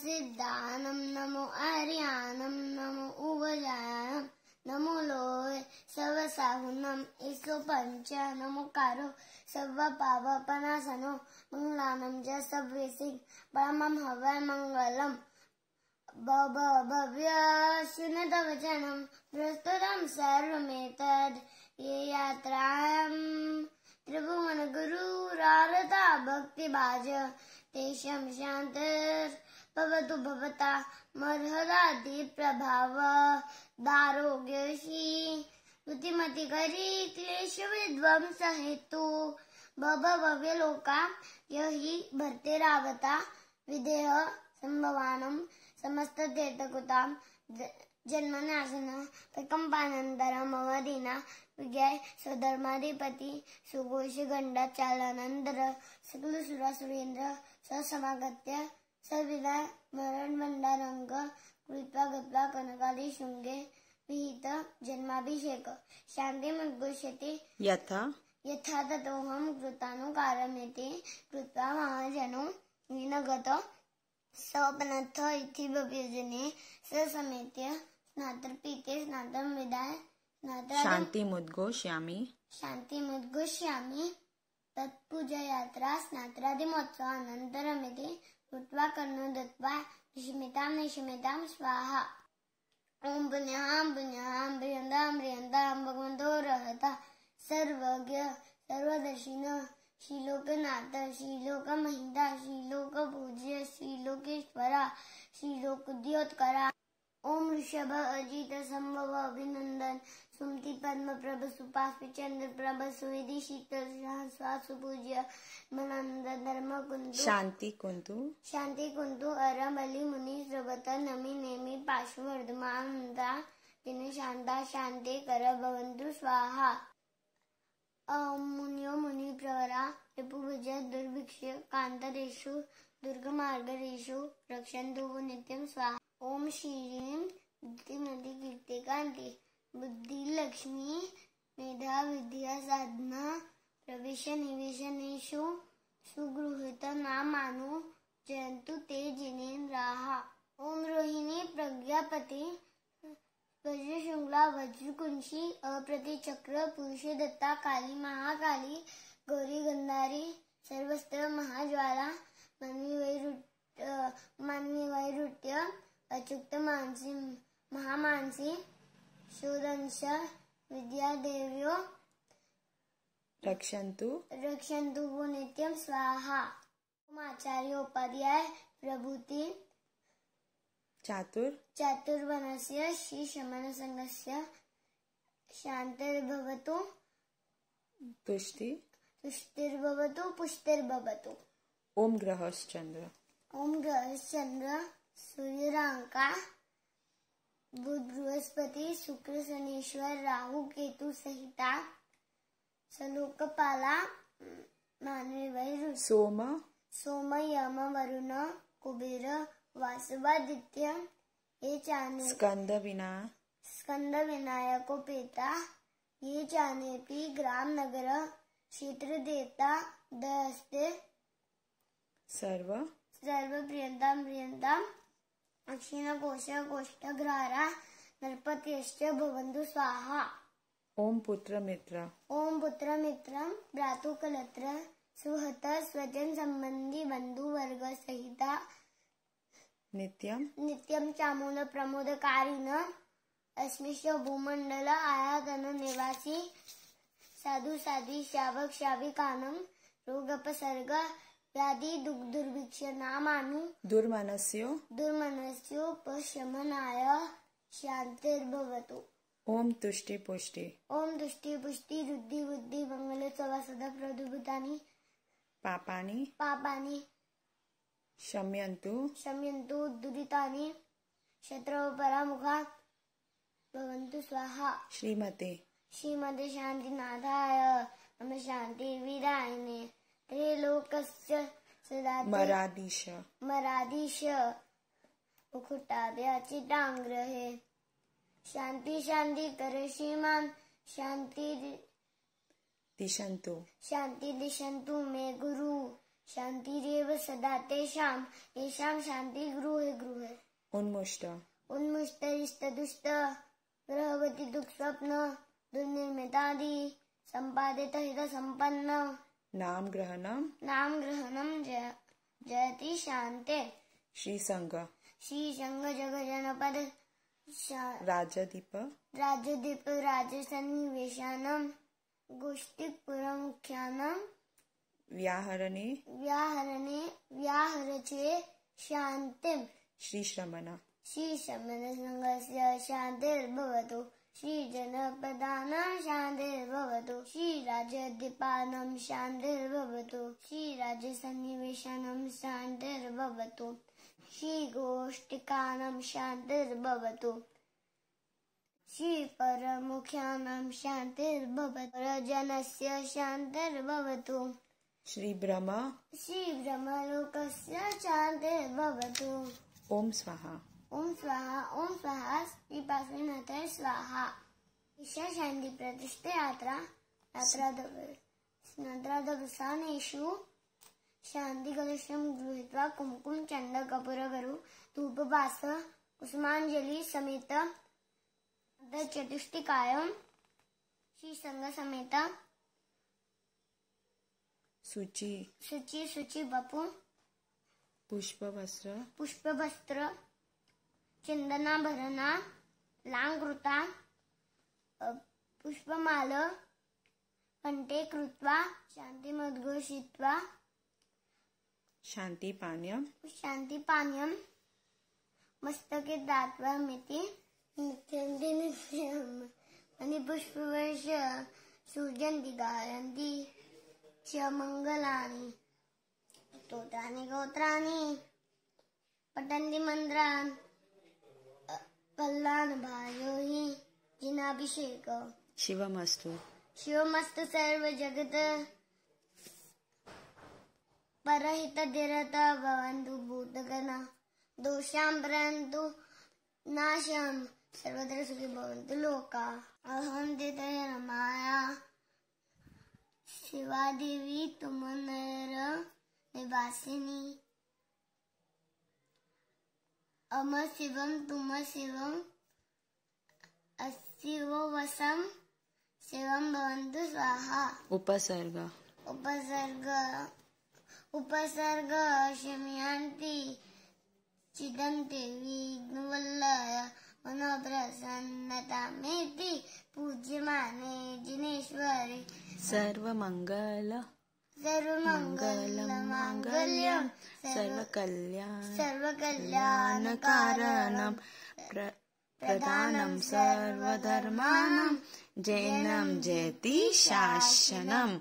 सिद्धानं नमो आर्यानं नमो उभजानं नमो लोय सवसाहुनं इसो नमो कारो सव पावपनासनो मङ्गलानं च सव्यसिं परमं तो भव भव्यश्रुणतवचनं प्रस्तुत सर्वेत ये यात्रा यात्रां त्रिभुवनगुरुरारता भक्तिभाज तेषां शान्तिर्भवतु भवता मर्हदादिप्रभाव दारोग्यशी श्रुतिमतिकरी क्लेशविध्वंसहेतु भवभव्यलोका य हि भर्तिरावता विदेह सम्भवानम् समस्त तीर्थकुतां जन्मनाशन प्रकम्पानन्तरमवधिना विजय स्वधर्माधिपति सुघोषगण्डाचालनन्तर सकलसुरासुरेन्द्र ससमागत्य सविदा मरणमण्डारङ्ग कृत्वा गत्वा कनकादिशृङ्गे विहित जन्माभिषेक शान्तिमुद्घोषति यथा यथा ततोऽहं कृतानुकारमिति कृत्वा महाजनो विनगत ಸೋಪನರ್ಥೋಭ್ಯಜನೆ ಸಮೇತ್ಯ ಸ್ನಾತ್ರ ಪೀತೆ ಸ್ನಾತ್ರ ವಿದಾಯ ಶಾಂತಿ ಮುದ್ಘೋಷ್ಯಾಮಿ ಶಾಂತಿ ಮುದ್ಘೋಷ್ಯಾಮಿ ತತ್ಪೂಜಯಾತ್ರಾ ಸ್ನಾತ್ರಾದಿ ಮಹೋತ್ಸವ ಅನಂತರಮಿತಿ ಕೃತ್ವಾ ಕರ್ಣೋ ದತ್ವಾ ನಿಶಮಿತಾಂ ನಿಶಮಿತಾಂ ಸ್ವಾಹ ಓಂ ಪುಣ್ಯಾಂ ಪುಣ್ಯಾಂ ಪ್ರಿಯಂತಾಂ ಪ್ರಿಯಂತಾಂ ಭಗವಂತೋ ರಹತ ಸರ್ವಜ್ಞ ಸರ್ವದರ್ಶಿನ ಶ್ರೀಲೋಕನಾಥ ಶ್ರೀಲೋಕ ಮಹಿಂದ ಶ್ರೀಲೋಕ ಪೂಜ್ಯ ಶ್ರೀಲೋಕೇಶ್ವರ करा ओम ऋषभ अजित संभव अभिनंदन सुमति पद्म प्रभ सुपाश चंद्र प्रभ सुविधि शीतल मनंद धर्म कुंतु शांति कुंतु शांति कुंतु अरम अली मुनि सुबत नमी नेमी पाशुवर्धमानंदा दिन शांता शांति कर भवंतु स्वाहा ओम मुनि प्रवरा दुर्भिक्ष रिपुभुजः दुर्भिक्ष्य कान्तरेषु दुर्गमार्गरेषु रक्षन्तु नित्यं स्वाहा ॐ श्रीं कांति बुद्धि लक्ष्मी मेधा विद्या साधना प्रवेश निवेशनेषु सुगृहित नामानु जयंतु ते जिनेन्द्राः ओम रोहिणी प्रज्ञापति वज्रशृङ्गला वज्रकुंशी अप्रतिचक्र दत्ता काली महाकाली गौरी गंधारी सर्वस्त्र महाज्वाला मानवी वैरुट मानवी वैरुट्य अचुक्त मानसी महामानसी शोधंश विद्या देवियो रक्षन्तु रक्षन्तु वो नित्यम स्वाहा आचार्य उपाध्याय प्रभुति चातुर चातुर्वनस्य श्री शमन संघस्य शांतिर्भवतु तुष्टि पुष्टिर्भवतु पुष्टिर्भवतु ओम ग्रहश्चंद्र ओम ग्रहश्चंद्र सूर्यरांका बुध बृहस्पति शुक्र शनिश्वर राहु केतु सहिता सलोकपाला मानवी वैर सोम सोम यम वरुण कुबेर वासवादित्य ये चाने स्कंद विना स्कंद विनायको पेता ये जाने पी ग्राम नगर क्षेत्र देता दस्ते सर्व सर्व प्रियंताम प्रियंताम अक्षिण कोश कोष्ठ ग्रारा नरपतिश्च भवन्तु स्वाहा ओम पुत्र मित्र ओम पुत्र मित्र कलत्र सुहत स्वजन संबंधी बंधु वर्ग सहिता नित्यम नित्यम चामूल प्रमोदकारिण अस्मिश्च भूमंडल आयातन निवासी साधु साध्वी शावक शाविकानम रोगपसर्ग व्याधि दुर्भिक्ष नामानु दुर्मनस्यो दुर्मनस्योपशमनाय शान्तिर्भवतु ओम तुष्टि पुष्टि ओम तुष्टि पुष्टि रुद्धि बुद्धि मंगल सदा प्रदुभूतानि पापानि पापानि शम्यन्तु शम्यन्तु दुरितानि शत्रवपरामुखात् भवन्तु स्वाहा श्रीमते श्रीमद् शान्तिनाथाय नमः शान्ति विदायने त्रैलोकस्य मराधीश मराधीश मुकुटाव्या चिदाङ्ग्रहे शांति शांति कर श्रीमान शांति दिशंतु शांति दिशंतु मे गुरु शांति शान्तिरेव सदा शांति गुरु है गुरु है उन्मुष्ट उन्मुष्ट इष्ट इष्टदुष्ट ग्रहवती स्वप्न दुर्निर्मितादि संपादित हित संपन्न नाम ग्रहणम नाम ग्रहणम जय जयति शांते श्री संग श्री संग जग जनपद राजदीप राजदीप राज्यदीप राज्यदीप गोष्ठी गोष्ठीपुरमुख्यानम व्याहरणे व्याहरणे व्याहरचे शांतिम श्री श्रमण शान्तिम् श्रीश्रमण श्रीश्रमणसङ्गस्य शांतिर्भवतु गोष्ठिका शान्तिर्भवतु श्री पर श्रीराजसन्निवेशनं शान्तिर्भवतु जन से श्रीपरमुख्यानां श्री ब्रह्मा श्री श्रीब्रह्मा लोक शान्तिर्भवतु ओम स्वाहा ओम स्वाहा ओम स्वाहा श्रीपासून आता स्वाहा विशेषांती प्रतिष्ठे यात्रा नद्रादवसानेषु शान्तिकलशं गृहीत्वा कुङ्कुं चन्दकपुरगरु धूपवास कुसुमाञ्जलि समेत चतुष्टिकायं श्रीसङ्गसमेत सूची सूची सूची बपु पुष्पवस्त्र पुष्पवस्त्र चंदनाभरणा लांगृता पुष्पमाल कंटे कृत्वा शान्तिमद्घोषित्वा शान्तिपान्यं शान्तिपान्यं मस्तके दात्वामिति नित्यं आणि पुष्पवर्ष सूर्यन्ति गायन्ति च मङ्गलानि स्तोत्राणि गोत्राणि पठन्ति मन्त्रान् पल्लानुभयो हि जिनाभिषेक शिवमस्तु शिवमस्तु सर्वजगत् परहितधिरता भवन्तु भूतगणा दोषां परन्तु नाशां सर्वत्र सुखी भवन्तु लोका अहम दितय रमाया शिवादेवी तुमनर निवासिनी अम शिवम तुम शिवम अशिव वसम शिवम भवंतु स्वाहा उपसर्ग उपसर्ग उपसर्ग शमयन्ति चिदन्ति विघ्नवल्लय मनोप्रसन्नतामेति पूज्यमाने जिनेश्वरि सर्वमङ्गल सर्वमङ्गलं माङ्गल्यं सर्वकल्याण सर्वकल्याणकारणं प्रधानं सर्वधर्माणां जैनं जयति शासनम्